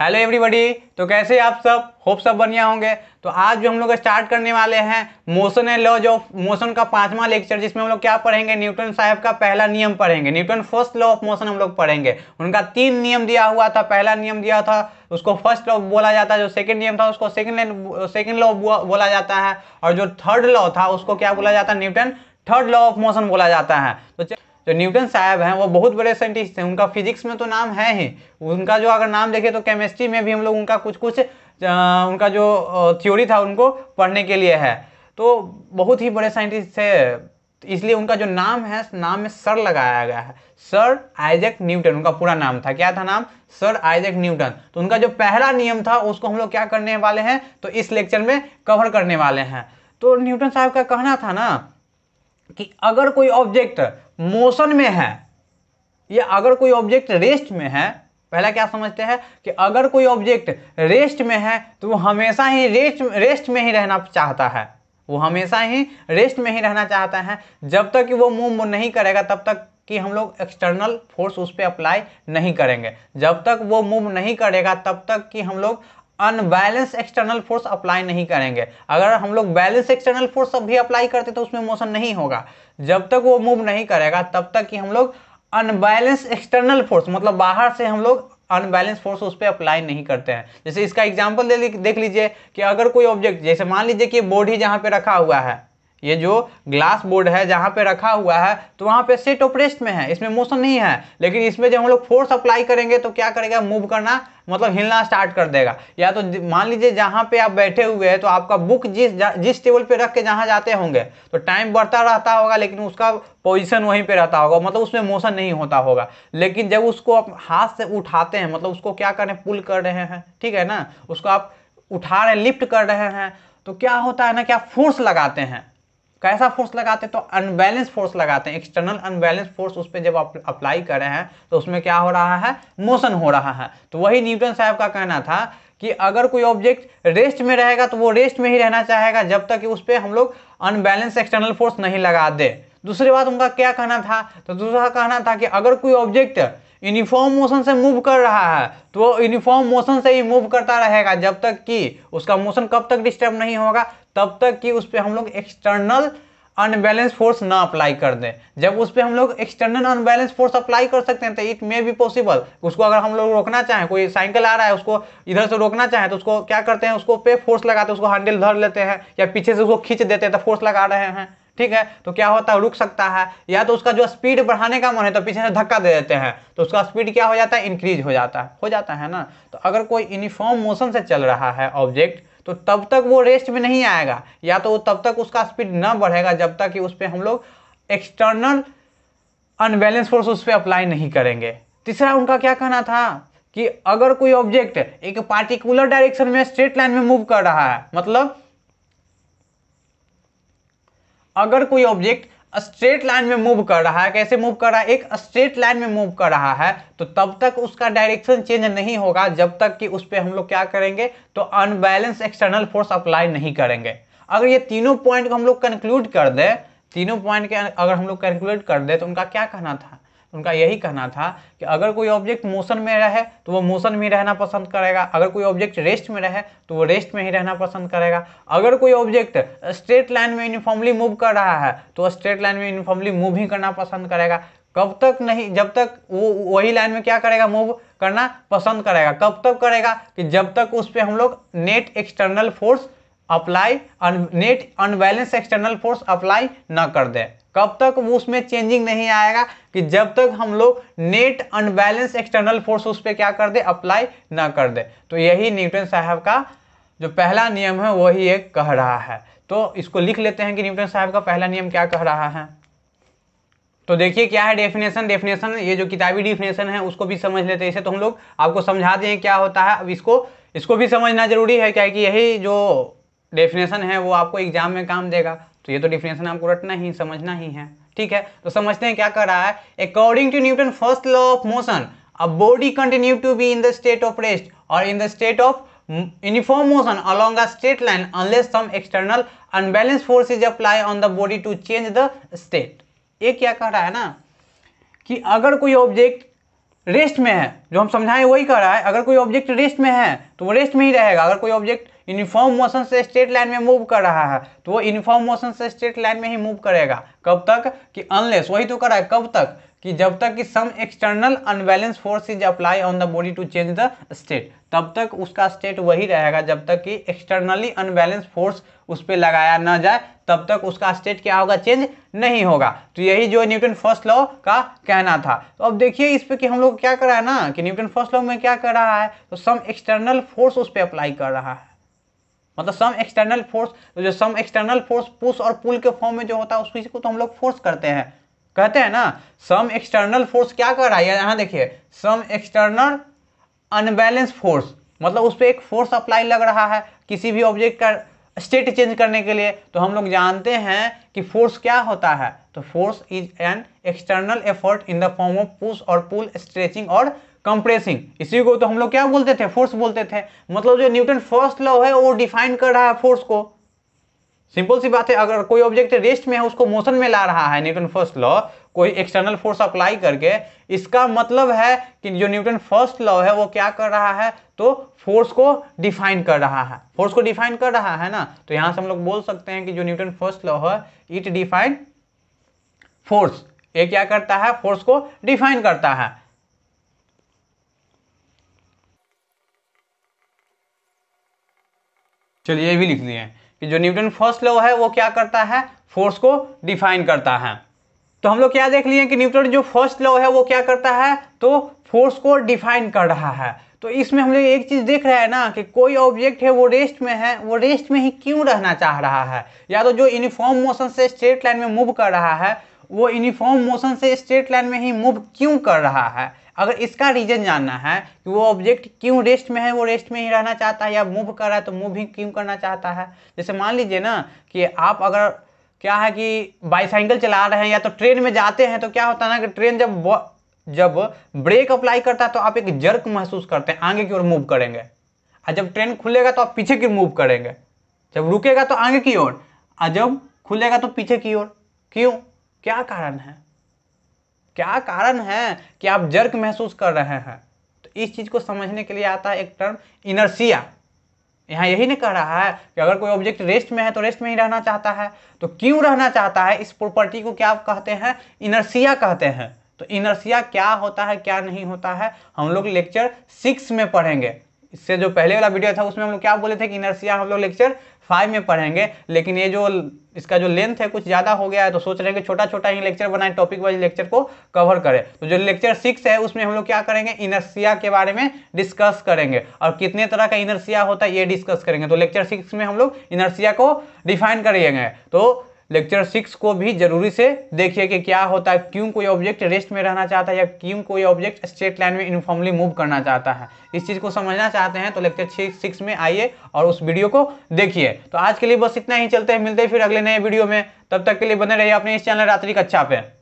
hello everybody तो कैसे आप सब होप सब बढ़िया होंगे तो आज जो हम लोग स्टार्ट करने वाले हैं motion and laws of motion का पांचवा लेक्चर जिसमें हम लोग क्या पढ़ेंगे न्यूटन साहब का पहला नियम पढ़ेंगे Newton first law of motion हम लोग पढ़ेंगे उनका तीन नियम दिया हुआ था पहला नियम दिया था उसको फर्स्ट लॉ बोला जाता है जो सेकंड नियम था उसको सेकंड सेकेंड लॉ बोला जाता है और जो थर्ड लॉ था उसको क्या बोला जाता है Newton third law of motion बोला जाता है तो जो न्यूटन साहब हैं वो बहुत बड़े साइंटिस्ट हैं उनका फिजिक्स में तो नाम है ही उनका जो अगर नाम देखें तो केमिस्ट्री में भी हम लोग उनका कुछ कुछ उनका जो थ्योरी था उनको पढ़ने के लिए है तो बहुत ही बड़े साइंटिस्ट थे इसलिए उनका जो नाम है नाम में सर लगाया गया है सर आइजक न्यूटन उनका पूरा नाम था क्या था नाम सर आइजक न्यूटन तो उनका जो पहला नियम था उसको हम लोग क्या करने वाले हैं तो इस लेक्चर में कवर करने वाले हैं तो न्यूटन साहब का कहना था ना कि अगर कोई ऑब्जेक्ट मोशन में है या अगर कोई ऑब्जेक्ट रेस्ट में है पहला क्या समझते हैं कि अगर कोई ऑब्जेक्ट रेस्ट में है तो वो हमेशा ही रेस्ट रेस्ट में ही रहना चाहता है वो हमेशा ही रेस्ट में ही रहना चाहता है जब तक कि वो मूव नहीं करेगा तब तक कि हम लोग एक्सटर्नल फोर्स उस पर अप्लाई नहीं करेंगे जब तक वो मूव नहीं करेगा तब तक कि हम लोग अनबैलेंस एक्सटर्नल फोर्स अप्लाई नहीं करेंगे अगर हम लोग बैलेंस एक्सटर्नल फोर्स भी अप्लाई करते तो उसमें मोशन नहीं होगा जब तक वो मूव नहीं करेगा तब तक कि हम लोग अनबैलेंस एक्सटर्नल फोर्स मतलब बाहर से हम लोग अनबैलेंस फोर्स उस पर अप्लाई नहीं करते हैं जैसे इसका एग्जाम्पल देख लीजिए कि अगर कोई ऑब्जेक्ट जैसे मान लीजिए कि बॉडी जहाँ पे रखा हुआ है ये जो ग्लास बोर्ड है जहाँ पे रखा हुआ है तो वहाँ पे सेट ऑपरेस्ट में है इसमें मोशन नहीं है लेकिन इसमें जब हम लोग फोर्स अप्लाई करेंगे तो क्या करेगा मूव करना मतलब हिलना स्टार्ट कर देगा या तो मान लीजिए जहाँ पे आप बैठे हुए हैं तो आपका बुक जिस जिस टेबल पे रख के जहाँ जाते होंगे तो टाइम बढ़ता रहता होगा लेकिन उसका पोजिशन वहीं पे रहता होगा मतलब उसमें मोशन नहीं होता होगा लेकिन जब उसको आप हाथ से उठाते हैं मतलब उसको क्या कर रहे हैं पुल कर रहे हैं ठीक है ना उसको आप उठा रहे लिफ्ट कर रहे हैं तो क्या होता है ना कि आप फोर्स लगाते हैं कैसा फोर्स लगाते हैं तो अनबैलेंस फोर्स लगाते हैं एक्सटर्नल अनबैलेंस फोर्स उस पर जब आप अप्लाई कर रहे हैं तो उसमें क्या हो रहा है मोशन हो रहा है तो वही न्यूटन साहब का कहना था कि अगर कोई ऑब्जेक्ट रेस्ट में रहेगा तो वो रेस्ट में ही रहना चाहेगा जब तक कि उस पर हम लोग अनबैलेंस एक्सटर्नल फोर्स नहीं लगा दे दूसरी बात उनका क्या कहना था तो दूसरा कहना था कि अगर कोई ऑब्जेक्ट यूनिफॉर्म मोशन से मूव कर रहा है तो यूनिफॉर्म मोशन से ही मूव करता रहेगा जब तक कि उसका मोशन कब तक डिस्टर्ब नहीं होगा तब तक कि उस पर हम लोग एक्सटर्नल अनबैलेंस फोर्स ना अप्लाई कर दें जब उस पर हम लोग एक्सटर्नल अनबैलेंस फोर्स अप्लाई कर सकते हैं तो इट मे बी पॉसिबल उसको अगर हम लोग रोकना चाहें कोई साइकिल आ रहा है उसको इधर से रोकना चाहें तो उसको क्या करते हैं उसको पे फोर्स लगाते हैं उसको हैंडल धर लेते हैं या पीछे से उसको खींच देते हैं तो फोर्स लगा रहे हैं ठीक है तो क्या होता है रुक सकता है या तो उसका जो स्पीड बढ़ाने का मन है तो पीछे से धक्का दे देते हैं तो उसका स्पीड क्या हो जाता है इंक्रीज हो जाता है हो जाता है ना तो अगर कोई यूनिफॉर्म मोशन से चल रहा है ऑब्जेक्ट तो तब तक वो रेस्ट में नहीं आएगा या तो तब तक उसका स्पीड ना बढ़ेगा जब तक कि उस पर हम लोग एक्सटर्नल अनबैलेंस फोर्स उस पर अप्लाई नहीं करेंगे तीसरा उनका क्या कहना था कि अगर कोई ऑब्जेक्ट एक पार्टिकुलर डायरेक्शन में स्ट्रेट लाइन में मूव कर रहा है मतलब अगर कोई ऑब्जेक्ट स्ट्रेट लाइन में मूव कर रहा है कैसे मूव कर रहा है एक स्ट्रेट लाइन में मूव कर रहा है तो तब तक उसका डायरेक्शन चेंज नहीं होगा जब तक कि उस पर हम लोग क्या करेंगे तो अनबैलेंस एक्सटर्नल फोर्स अप्लाई नहीं करेंगे अगर ये तीनों पॉइंट को हम लोग कंक्लूड कर दें तीनों पॉइंट के अगर हम लोग कैलकुलेट कर दें तो उनका क्या कहना था उनका यही कहना था कि अगर कोई ऑब्जेक्ट मोशन में रहे तो वो मोशन में रहना पसंद करेगा अगर कोई ऑब्जेक्ट रेस्ट में रहे तो वो रेस्ट में ही रहना पसंद करेगा अगर कोई ऑब्जेक्ट स्ट्रेट लाइन में यूनिफॉर्मली तो मूव कर रहा है तो स्ट्रेट लाइन में यूनिफॉर्मली मूव ही करना पसंद करेगा कब तक नहीं जब तक वो वही लाइन में क्या करेगा मूव करना पसंद करेगा कब तक करेगा कि जब तक उस पर हम लोग net external force apply net unbalance external force apply ना कर दे कब तक वो उसमें चेंजिंग नहीं आएगा कि जब तक हम लोग नेट अनबैलेंस एक्सटर्नल फोर्स उस पर क्या कर दे अप्लाई ना कर दे तो यही न्यूटन साहब का जो पहला नियम है वही एक कह रहा है तो इसको लिख लेते हैं कि न्यूटन साहब का पहला नियम क्या कह रहा है तो देखिए क्या है डेफिनेशन डेफिनेशन ये जो किताबी डेफिनेशन है उसको भी समझ लेते हैं इसे तो हम लोग आपको समझा दें क्या होता है अब इसको इसको भी समझना जरूरी है क्या कि यही जो डेफिनेशन है वो आपको एग्जाम में काम देगा तो ये तो डेफिनेशन आपको रटना ही समझना ही है ठीक है तो समझते हैं क्या कर रहा है according to Newton first law of motion a body continue to be in the state of rest और in the state of uniform motion along a straight line unless some external unbalance force is apply on the body to change the state ये क्या कह रहा है ना कि अगर कोई ऑब्जेक्ट रेस्ट में है जो हम समझाएं वही कह रहा है अगर कोई ऑब्जेक्ट रेस्ट में है तो वो रेस्ट में ही रहेगा अगर कोई ऑब्जेक्ट यूनिफॉर्म मोशन से स्ट्रेट लाइन में मूव कर रहा है तो वो यूनिफॉर्म मोशन से स्ट्रेट लाइन में ही मूव करेगा कब तक कि अनलेस वही तो कर रहा है कब तक कि जब तक कि some external unbalance force is apply on the body to change the state तब तक उसका स्टेट वही रहेगा जब तक कि एक्सटर्नली अनबैलेंस फोर्स उस पर लगाया ना जाए तब तक उसका स्टेट क्या होगा चेंज नहीं होगा तो यही जो न्यूटन फर्स्ट लॉ का कहना था तो अब देखिए इस पे कि हम लोग क्या कर रहा है ना कि न्यूटन फर्स्ट लॉ में क्या कर रहा है तो सम एक्सटर्नल फोर्स उस पर अप्लाई कर रहा है मतलब सम एक्सटर्नल फोर्स जो सम एक्सटर्नल फोर्स पुश और पुल के फॉर्म में जो होता है उस चीज़ को तो हम लोग फोर्स करते हैं कहते हैं ना सम एक्सटर्नल फोर्स क्या कर रहा है यहाँ देखिए सम एक्सटर्नल अनबैलेंस फोर्स मतलब उस पर एक फोर्स अप्लाई लग रहा है किसी भी ऑब्जेक्ट का स्टेट चेंज करने के लिए तो हम लोग जानते हैं कि फोर्स क्या होता है तो force is an external effort in the form of push और पुल स्ट्रेचिंग और कंप्रेसिंग इसी को तो हम लोग क्या बोलते थे फोर्स बोलते थे मतलब जो न्यूटन फर्स्ट लॉ है वो डिफाइन कर रहा है फोर्स को सिंपल सी बात है अगर कोई ऑब्जेक्ट रेस्ट में है उसको मोशन में ला रहा है न्यूटन फर्स्ट लॉ कोई एक्सटर्नल फोर्स अप्लाई करके इसका मतलब है कि जो न्यूटन फर्स्ट लॉ है वो क्या कर रहा है तो फोर्स को डिफाइन कर रहा है फोर्स को डिफाइन कर रहा है ना तो यहां से हम लोग बोल सकते हैं कि जो न्यूटन फर्स्ट लॉ है इट डिफाइन फोर्स ये क्या करता है फोर्स को डिफाइन करता है चलिए ये भी लिख लिए कि जो न्यूटन फर्स्ट लॉ है वो क्या करता है फोर्स को डिफाइन करता है तो हम लोग क्या देख लिए कि न्यूटन जो फर्स्ट लॉ है वो क्या करता है तो फोर्स को डिफाइन कर रहा है तो इसमें हम लोग एक चीज़ देख रहे हैं ना कि कोई ऑब्जेक्ट है वो रेस्ट में है वो रेस्ट में ही क्यों रहना चाह रहा है या तो जो यूनिफॉर्म मोशन से स्ट्रेट लाइन में मूव कर रहा है वो यूनिफॉर्म मोशन से स्ट्रेट लाइन में ही मूव क्यों कर रहा है अगर इसका रीजन जानना है कि वो ऑब्जेक्ट क्यों रेस्ट में है वो रेस्ट में ही रहना चाहता है या मूव कर रहा है तो मूव ही क्यों करना चाहता है जैसे मान लीजिए ना कि आप अगर क्या है कि बाईसाइकिल चला रहे हैं या तो ट्रेन में जाते हैं तो क्या होता है ना कि ट्रेन जब जब ब्रेक अप्लाई करता है तो आप एक जर्क महसूस करते हैं आगे की ओर मूव करेंगे और जब ट्रेन खुलेगा तो आप पीछे की मूव करेंगे जब रुकेगा तो आगे की ओर और जब खुलेगा तो पीछे की ओर क्यों क्या कारण है क्या कारण है कि आप जर्क महसूस कर रहे हैं तो इस चीज़ को समझने के लिए आता है एक टर्म इनर्सिया यहाँ यही नहीं कह रहा है कि अगर कोई ऑब्जेक्ट रेस्ट में है तो रेस्ट में ही रहना चाहता है तो क्यों रहना चाहता है इस प्रॉपर्टी को क्या कहते हैं इनर्सिया कहते हैं तो इनर्सिया क्या होता है क्या नहीं होता है हम लोग लेक्चर सिक्स में पढ़ेंगे इससे जो पहले वाला वीडियो था उसमें हम लोग क्या बोले थे कि इनर्सिया हम लोग लेक्चर फाइव में पढ़ेंगे लेकिन ये जो इसका जो लेंथ है कुछ ज़्यादा हो गया है तो सोच रहे हैं कि छोटा छोटा ही लेक्चर बनाए टॉपिक वाइज लेक्चर को कवर करें तो जो लेक्चर सिक्स है उसमें हम लोग क्या करेंगे इनर्सिया के बारे में डिस्कस करेंगे और कितने तरह का इनर्सिया होता है ये डिस्कस करेंगे तो लेक्चर सिक्स में हम लोग इनर्सिया को डिफाइन करेंगे तो लेक्चर सिक्स को भी जरूरी से देखिए कि क्या होता है क्यों कोई ऑब्जेक्ट रेस्ट में रहना चाहता है या क्यों कोई ऑब्जेक्ट स्ट्रेट लाइन में यूनिफॉर्मली मूव करना चाहता है इस चीज़ को समझना चाहते हैं तो लेक्चर सिक्स में आइए और उस वीडियो को देखिए तो आज के लिए बस इतना ही चलते हैं मिलते हैं फिर अगले नए वीडियो में तब तक के लिए बने रहिए अपने इस चैनल रात्रि कक्षा पे